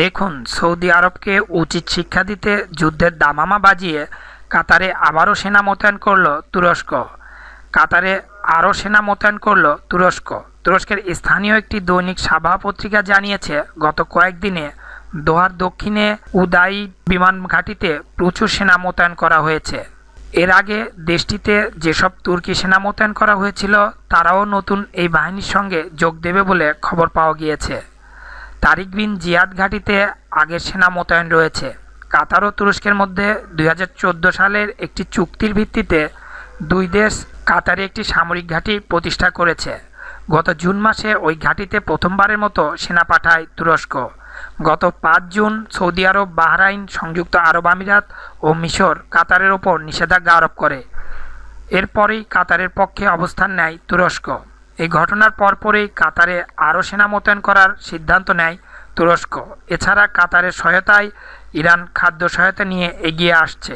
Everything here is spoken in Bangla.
দেখুন সৌদি আরবকে উচিত শিক্ষা দিতে যুদ্ধের দামামা বাজিয়ে কাতারে আবারও সেনা মোতায়েন করল তুরস্ক কাতারে আরও সেনা মোতায়েন করল তুরস্ক তুরস্কের স্থানীয় একটি দৈনিক সাভা পত্রিকা জানিয়েছে গত কয়েকদিনে দোহার দক্ষিণে উদাই বিমান ঘাঁটিতে প্রচুর সেনা মোতায়েন করা হয়েছে এর আগে দেশটিতে যেসব তুর্কি সেনা মোতায়েন করা হয়েছিল তারাও নতুন এই বাহিনীর সঙ্গে যোগ দেবে বলে খবর পাওয়া গিয়েছে তারিক বিন জিয়াদ ঘাটিতে আগের সেনা মোতায়েন রয়েছে কাতার ও তুরস্কের মধ্যে দুই সালের একটি চুক্তির ভিত্তিতে দুই দেশ কাতারে একটি সামরিক ঘাঁটি প্রতিষ্ঠা করেছে গত জুন মাসে ওই ঘাঁটিতে প্রথমবারের মতো সেনা পাঠায় তুরস্ক গত পাঁচ জুন সৌদি আরব বাহরাইন সংযুক্ত আরব আমিরাত ও মিশর কাতারের ওপর নিষেধাজ্ঞা আরোপ করে এরপরেই কাতারের পক্ষে অবস্থান নেয় তুরস্ক এই ঘটনার পরপরই কাতারে আরও সেনা মোতায়েন করার সিদ্ধান্ত নেয় তুরস্ক এছাড়া কাতারের সহায়তায় ইরান খাদ্য সহায়তা নিয়ে এগিয়ে আসছে